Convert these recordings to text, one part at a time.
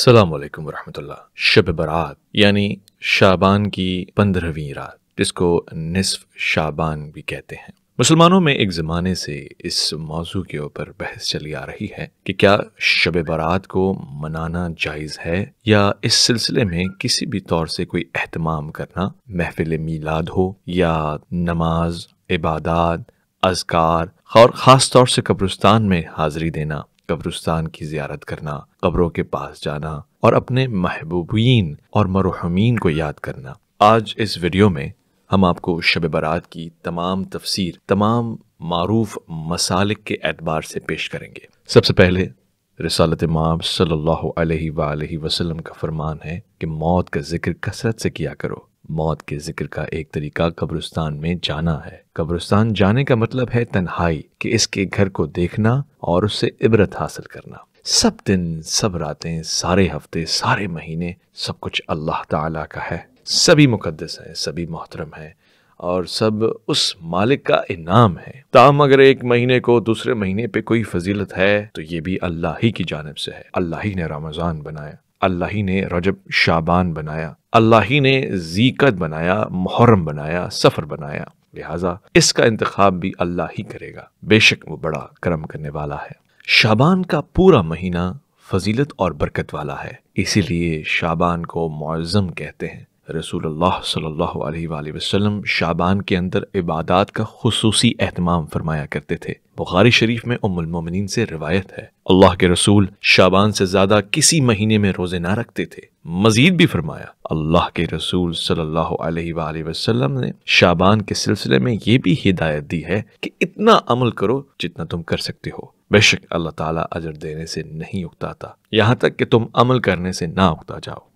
सलामकुम वरहमतुल्ला शब बरात यानी शाबान की पंद्रहवीं रात जिसको निसफ शाबान भी कहते हैं मुसलमानों में एक ज़माने से इस मौजू के ऊपर बहस चली आ रही है कि क्या शब बारात को मनाना जायज़ है या इस सिलसिले में किसी भी तौर से कोई अहतमाम करना महफिल मीलाद हो या नमाज इबादत अजकार और ख़ास तौर से कब्रस्तान में हाजिरी देना कब्रस्तान की ज्यारत करना कब्रों के पास जाना और अपने महबूबीन और मरहमीन को याद करना आज इस वीडियो में हम आपको शब बारात की तमाम तफसीर तमाम मरूफ मसालिक के एतबार से पेश करेंगे सबसे पहले रसालत माब सल्ला वसलम का फरमान है कि मौत का जिक्र कसरत से किया करो मौत के जिक्र का एक तरीका कब्रिस्तान में जाना है कब्रिस्तान जाने का मतलब है तन्हाई कि इसके घर को देखना और उससे इबरत हासिल करना सब दिन सब रातें सारे हफ्ते सारे महीने सब कुछ अल्लाह ताला का है सभी मुकदस हैं सभी मोहतरम हैं और सब उस मालिक का इनाम है ताम अगर एक महीने को दूसरे महीने पे कोई फजीलत है तो ये भी अल्लाह ही की जानब से है अल्लाह ही ने रमज़ान बनाया अल्लाह ही ने रजब शाबान बनाया अल्लाह ही ने जीकत बनाया मुहर्रम बनाया सफ़र बनाया लिहाजा इसका इंतखब भी अल्लाह ही करेगा बेशक वो बड़ा करम करने वाला है शाबान का पूरा महीना फजीलत और बरकत वाला है इसीलिए शाबान को मुआज़म कहते हैं रसूल सल्लल्लाहु वसम शाबान के अंदर इबादत का खसूसी अहतमाम फरमाया करते थे बुखारी शरीफ में उमुलमोमिन से रिवायत है अल्लाह के रसूल शाबान से ज़्यादा किसी महीने में रोज़े ना रखते थे मजीद भी फरमाया अल्लाह के रसूल सल्लल्लाहु ने शाबान के सिलसिले में ये भी हिदायत दी है कि इतना अमल करो जितना तुम कर सकते हो बेशक अल्लाह ताला अजर देने से नहीं उकताता यहाँ तक कि तुम अमल करने से ना उगता जाओ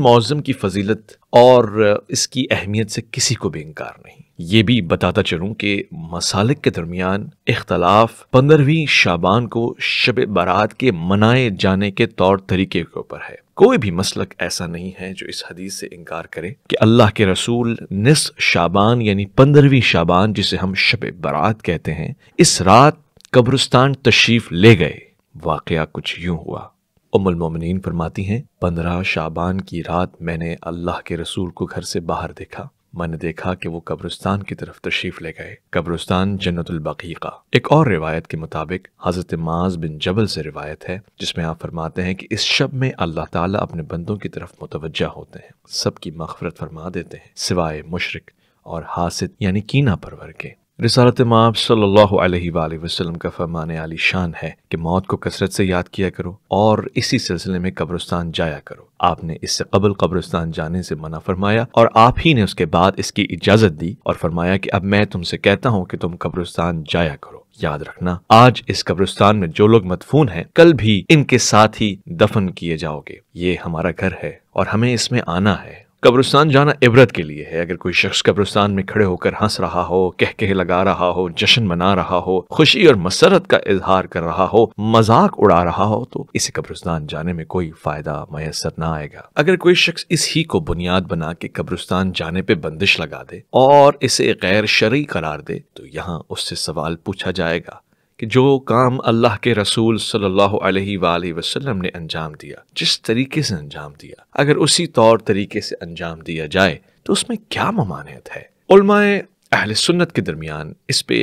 मौजम की फजीलत और इसकी अहमियत से किसी को भी इनकार नहीं ये भी बताता चलूं कि मसालिक के दरमियान इख्तलाफ पंद्रहवीं शाबान को शब बारात के मनाए जाने के तौर तरीके के ऊपर है कोई भी मसलक ऐसा नहीं है जो इस हदीस से इनकार करे कि अल्लाह के रसूल निस शाबान यानी पंद्रहवीं शाबान जिसे हम शब बारात कहते हैं इस रात कब्रस्तान तशरीफ ले गए वाक़ कुछ यूं हुआ मोमिन फरमाती हैं पंद्रह शाबान की रात मैंने अल्लाह के रसूल को घर से बाहर देखा मैंने देखा कि वो कब्रिस्तान की तरफ तशरीफ ले गए कब्रिस्तान जन्नतुलबकीका एक और रिवायत के मुताबिक हज़रत माज बिन जबल से रिवायत है जिसमें आप फरमाते हैं कि इस शब में अल्लाह ताला अपने बंदों की तरफ मुतवजह होते हैं सबकी मफफरत फरमा देते हैं सिवाय मुशरक और हासिद यानी कीना परवर के रिसालत माब सल्लल्लाहु का फरमान आली शान है कि मौत को कसरत से याद किया करो और इसी सिलसिले में कब्रस्तान जाया करो आपने इससे कबल कब्रस्तान जाने से मना फरमाया और आप ही ने उसके बाद इसकी इजाज़त दी और फरमाया कि अब मैं तुमसे कहता हूँ कि तुम कब्रस्तान जाया करो याद रखना आज इस कब्रिस्तान में जो लोग मदफून हैं कल भी इनके साथ ही दफन किए जाओगे ये हमारा घर है और हमें इसमें आना है कब्रिस्तान जाना इबरत के लिए है अगर कोई शख्स कब्रिस्तान में खड़े होकर हंस रहा हो कह कह लगा रहा हो जश्न मना रहा हो खुशी और मसरत का इजहार कर रहा हो मजाक उड़ा रहा हो तो इसे कब्रिस्तान जाने में कोई फायदा मैसर ना आएगा अगर कोई शख्स इस ही को बुनियाद बना के कब्रिस्तान जाने पे बंदिश लगा दे और इसे गैर शरी करार दे तो यहाँ उससे सवाल पूछा जाएगा कि जो काम अल्लाह के रसूल सल्लल्लाहु अलैहि सल्ला वसल्लम ने अंजाम दिया जिस तरीके से अंजाम दिया अगर उसी तौर तरीके से अंजाम दिया जाए तो उसमें क्या ममानियत है उलमाए अहल सुन्नत के दरमियान इस पे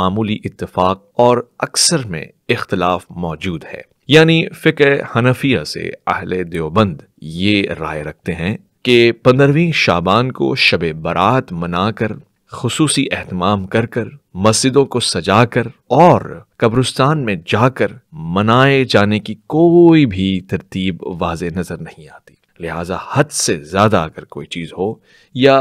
मामूली इतफाक़ और अक्सर में इख्तलाफ मौजूद है यानी फिक्र हनफिया से अहल देवबंद ये राय रखते हैं कि पंद्रहवीं शाबान को शब बारात मनाकर खसूसी एहतमाम कर कर मस्जिदों को सजा कर और कब्रस्तान में जाकर मनाए जाने की कोई भी तरतीब वाज नज़र नहीं आती लिहाजा हद से ज़्यादा अगर कोई चीज़ हो या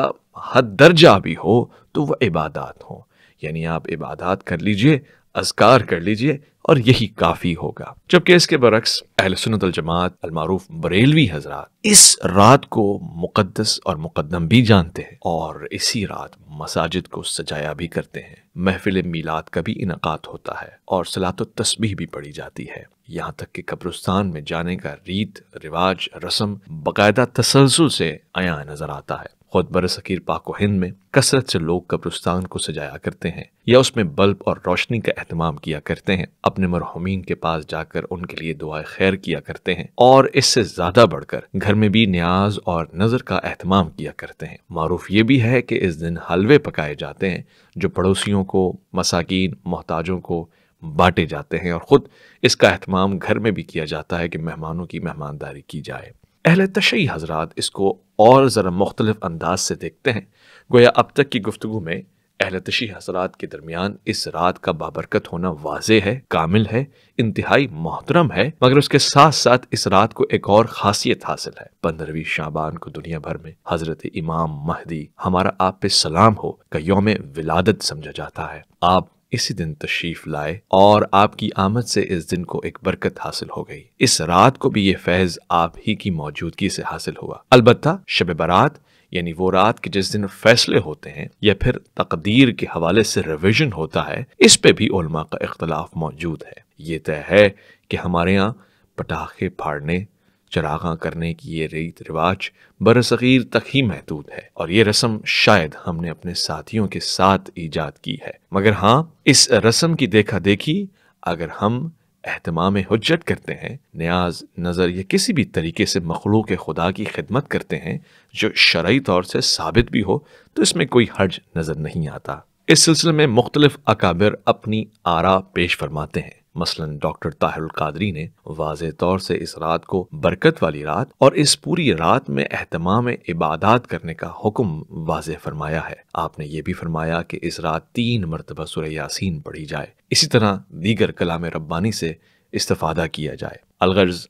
हद दर्जा भी हो तो वह इबादत हो यानी आप इबादत कर लीजिए अजकार कर लीजिए और यही काफी होगा जबकि इसके बरक्स अहल सुनत जमात अलमारूफ बरेलवी हजरा इस रात को मुकदस और मुकदम भी जानते हैं और इसी रात मसाजिद को सजाया भी करते हैं महफिल मीलाद का भी इनका होता है और सलात तस्बी भी पड़ी जाती है यहाँ तक कि कब्रस्तान में जाने का रीत रिवाज रस्म बाकायदा तसलसल से आया नजर आता है खुद बर सकीर पाको हिंद में कसरत से लोग कब्रस्तान को सजाया करते हैं या उसमें बल्ब और रोशनी का अहतमाम किया करते हैं अपने मरहमीन के पास जाकर उनके लिए दुआ खैर किया करते हैं और इससे ज्यादा बढ़कर घर में भी न्याज और नजर का अहतमाम किया करते हैं मारूफ ये भी है कि इस दिन हलवे पकाए जाते हैं जो पड़ोसियों को मसाकिन मोहताजों को बांटे जाते हैं और ख़ुद इसका अहतमाम घर में भी किया जाता है कि मेहमानों की मेहमानदारी की जाए अहल तशी हजरात इसको और ज़रा मुख्तल अंदाज से देखते हैं गोया अब तक की गुफ्तु में अहल तशी हजरात के दरमियान इस रात का बाबरकत होना वाज है कामिल है इंतहाई मोहतरम है मगर उसके साथ साथ इस रात को एक और खासियत हासिल है पंद्रहवीं शाबान को दुनिया भर में हजरत इमाम महदी हमारा आप पे सलाम हो का योम विलादत समझा जाता है आप इसी दिन तशरीफ लाए और आपकी आमद से इस दिन को एक बरकत हासिल हो गई इस रात को भी ये फैज आप ही की मौजूदगी से हासिल हुआ अलबत् शब बारात यानी वो रात के जिस दिन फैसले होते हैं या फिर तकदीर के हवाले से रिविजन होता है इस पे भी उलमा का इख्तलाफ मौजूद है ये तय है कि हमारे यहाँ पटाखे फाड़ने चरागा करने की ये रीत रिवाज बरसीर तक ही महदूद है और ये रस्म शायद हमने अपने साथियों के साथ ईजाद की है मगर हाँ इस रस्म की देखा देखी अगर हम अहतमाम हजत करते हैं न्याज नज़र या किसी भी तरीके से मखलूक खुदा की खिदमत करते हैं जो शराय तौर से साबित भी हो तो इसमें कोई हर्ज नज़र नहीं आता इस सिलसिले में मुख्तलिफ अकाबिर अपनी आरा पेश फरमाते हैं मसलन डॉक्टर ताहरुल कादरी ने वाज तौर से इस रात को बरकत वाली रात और इस पूरी रात में अहतमाम इबादत करने का हुक्म वाज फरमाया है आपने ये भी फरमाया कि इस रात तीन मरतबा सुर यासीन पढ़ी जाए इसी तरह दीगर कलाम रब्बानी से इस्तफादा किया जाए अलगर्ज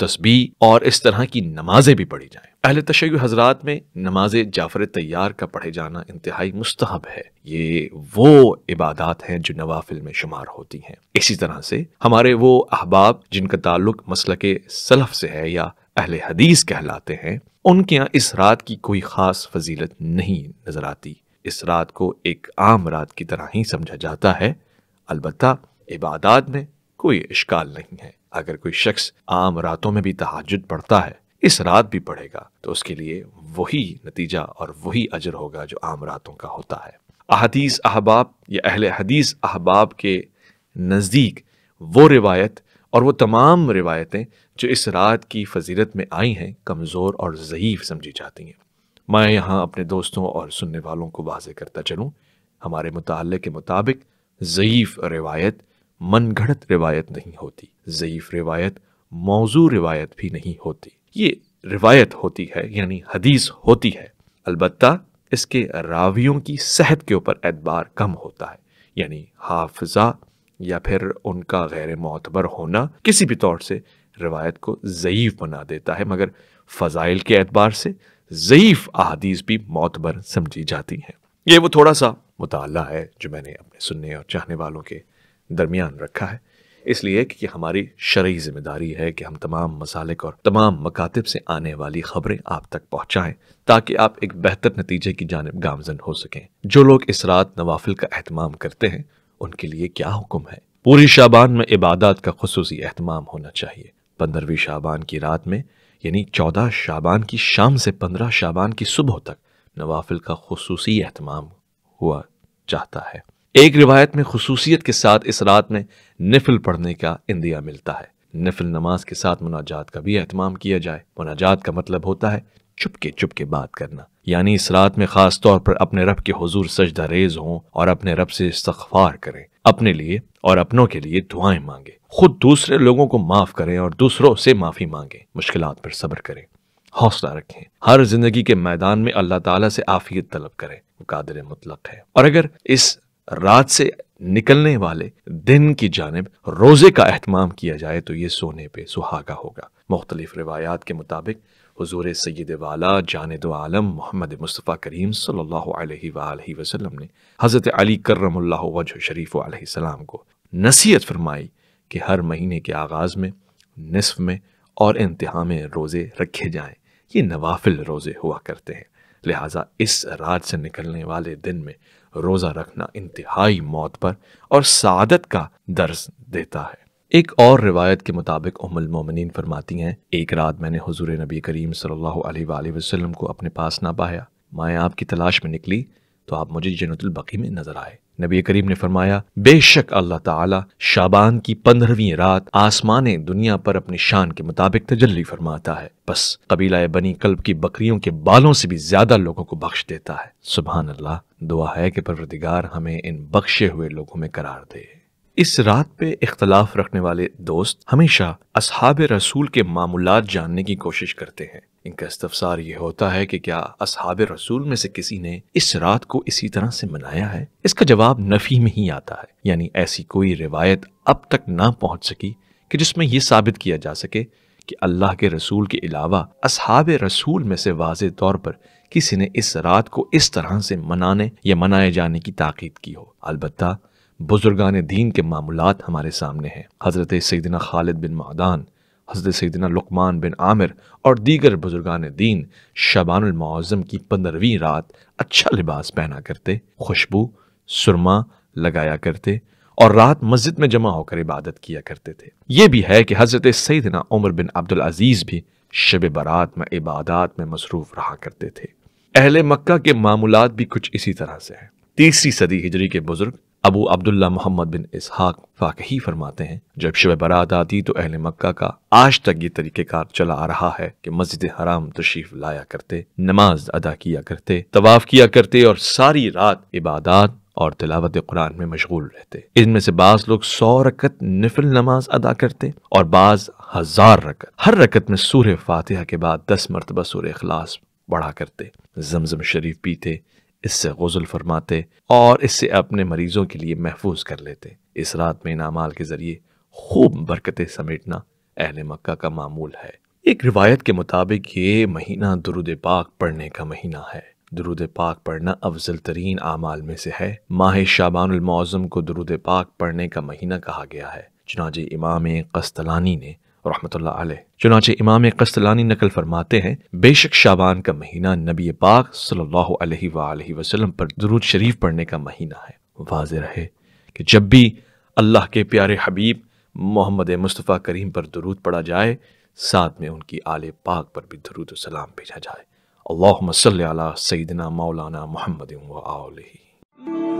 तस्बी और इस तरह की नमाजें भी पढ़ी जाए अहल तशय हजरात में नमाज जाफर तैयार का पढ़े जाना इंतहाई मुस्तहब है ये वो इबादत हैं जो नवाफिल में शुमार होती हैं इसी तरह से हमारे वो अहबाब जिनका ताल्लुक मसल के सलफ से है या अहल हदीस कहलाते हैं उनके यहाँ इस रात की कोई ख़ास फजीलत नहीं नज़र आती इस रात को एक आम रात की तरह ही समझा जाता है अलबत् इबादत में कोई इश्काल नहीं है अगर कोई शख्स आम रातों में भी तहाजुद पढ़ता है इस रात भी पढ़ेगा तो उसके लिए वही नतीजा और वही अजर होगा जो आम रातों का होता है अहदीस अहबाब या अहल हदीस अहबाब के नज़दीक वो रिवायत और वो तमाम रिवायतें जो इस रात की फजीरत में आई हैं कमज़ोर और ज़यीफ़ समझी जाती हैं मैं यहाँ अपने दोस्तों और सुनने वालों को वाज करता चलूँ हमारे मुताले के मुताबिक ज़यीफ़ रिवायत घड़त रिवायत नहीं होती ज़यीफ़ रिवायत मौजू रिवायत भी नहीं होती ये रिवायत होती है यानी हदीस होती है अलबत् इसके रावियों की सेहत के ऊपर एतबार कम होता है यानी हाफजा या फिर उनका गैर मोतबर होना किसी भी तौर से रिवायत को ज़यीफ़ बना देता है मगर फ़जाइल के एतबार से ज़यीफ़ अहदीस भी मोतबर समझी जाती हैं ये वो थोड़ा सा मुताल है जो मैंने अपने सुनने और चाहने वालों के दरमियान रखा है इसलिए कि हमारी शर्य जिम्मेदारी है कि हम तमाम मसालिक और तमाम मकातब से आने वाली खबरें आप तक पहुंचाएं ताकि आप एक बेहतर नतीजे की जानब गामजन हो सकें जो लोग इस रात नवाफिल का अहतमाम करते हैं उनके लिए क्या हुक्म है पूरी शाबान में इबादत का खसूस अहतमाम होना चाहिए पंद्रहवीं शाबान की रात में यानी चौदह शाबान की शाम से पंद्रह शाबान की सुबह तक नवाफिल का खसूस अहतमाम हुआ चाहता है एक रिवायत में खसूसियत के साथ इस रात में निफिल पढ़ने का इंदिया मिलता है निफिल नमाज के साथ मुनाजात का भी अहतमाम किया जाए मुनाजात का मतलब होता है चुपके चुपके बात करना यानी इस रात में खास तौर पर अपने रब के हजूर सजदा रेज हों और अपने रब से इस्तार करें अपने लिए और अपनों के लिए दुआएं मांगे खुद दूसरे लोगों को माफ करें और दूसरों से माफी मांगे मुश्किल पर सब्र करें हौसला रखें हर जिंदगी के मैदान में अल्लाह ताला से आफियत तलब करें मुकादर मुतलक है और अगर इस रात से निकलने वाले दिन की जानब रोज़े का अहतमाम किया जाए तो ये सोने पे सुहागा होगा मुख्तलिफ रिवायात के मुताबिक हजूर सैद वाला जानद आलम मोहम्मद मुस्तफ़ा करीम सल्ला वसम ने हज़रत अली करम वजह शरीफ सलाम को नसीहत फरमाई कि हर महीने के आगाज़ में नसफ में और इंतहा में रोज़े रखे जाएँ ये नवाफिल रोज़े हुआ करते हैं लिहाजा इस रात से निकलने वाले दिन में रोज़ा रखना इंतहाई मौत पर और सादत का दर्ज देता है एक और रिवायत के मुताबिक उमल मोमन फरमाती हैं एक रात मैंने हजूर नबी करीम सल्हसम को अपने पास ना पाया मैं आपकी तलाश में निकली तो आप मुझे जनतुलबकी में नज़र आए नबी करीम ने फरमाया बेशक अल्लाह ताला शाबान की पंद्रहवीं रात आसमान दुनिया पर अपनी शान के मुताबिक तजल्ली फरमाता है बस कबीला बनी कल्ब की बकरियों के बालों से भी ज्यादा लोगों को बख्श देता है सुबह अल्लाह दुआ है कि परवरदिगार हमें इन बख्शे हुए लोगों में करार दे इस रात पे इख्तलाफ रखने वाले दोस्त हमेशा असहाब रसूल के मामूलत जानने की कोशिश करते हैं इनका इस्तफसार ये होता है कि क्या असहाब रसूल में से किसी ने इस रात को इसी तरह से मनाया है इसका जवाब नफ़ी में ही आता है यानी ऐसी कोई रिवायत अब तक ना पहुंच सकी कि जिसमें यह साबित किया जा सके कि अल्लाह के रसूल के अलावा असहाब रसूल में से वाज तौर पर किसी ने इस रात को इस तरह से मनाने या मनाए जाने की ताकीद की हो अलबत् बुजुर्गान दीन के मामूलत हमारे सामने हैं हज़रत सैदिना खालिद बिन मादान हजरत सैदना लकमान बिन आमिर और दीगर बुजुर्गान दीन शबानमौज़म की पंद्रहवीं रात अच्छा लिबास पहना करते खुशबू सुरमा लगाया करते और रात मस्जिद में जमा होकर इबादत किया करते थे ये भी है कि हज़रत सैदना उमर बिन अब्दुल अजीज़ भी शब बारात में इबादत में मसरूफ़ रहा करते थे अहल मक्का के मामूलत भी कुछ इसी तरह से हैं तीसरी सदी हिजरी के बुजुर्ग अबू अब्दुल्ला मोहम्मद बिन इसहाक फाकही फरमाते हैं जब शब बारात आती तो अहल मक्का का आज तक ये तरीक़ेकार चला आ रहा है कि मस्जिद हराम तशरीफ लाया करते नमाज अदा किया करते तवाफ़ किया करते और सारी रात इबादत और तिलावत कुरान में मशगूल रहते इनमें से बाज़ लोग सौ रकत नफिल नमाज अदा करते और बाज़ हज़ार रकत हर रकत में सूर्य फातिहा के बाद दस मरतबा सूर्य अखलास बढ़ा करते जमजम शरीफ पीते इससे गज़ल फरमाते और इससे अपने मरीज़ों के लिए महफूज कर लेते इस रात में नामाल के ज़रिए खूब बरकतें समेटना अहल मक्का का मामूल है एक रिवायत के मुताबिक ये महीना दरुद पाक पढ़ने का महीना है दरुद पाक पढ़ना अफजल तरीन आमाल में से है माह शाबानजम को दरुद पाक पढ़ने का महीना कहा गया है चुनाच इमाम कस्तलानी ने रहमतुल्लाह चुनाचे इमाम कस्तलानी नकल फरमाते हैं बेशक शाबान का महीना नबी पाक सल्लल्लाहु अलैहि वसल्लम पर दरूद शरीफ पढ़ने का महीना है वाज रहे कि जब भी अल्लाह के प्यारे हबीब मोहम्मद मुस्तफ़ा करीम पर दरूद पढ़ा जाए साथ में उनकी आल पाक पर भी दरूद सलाम भेजा जाए अल्लाह सईदना मौलाना मोहम्मद आल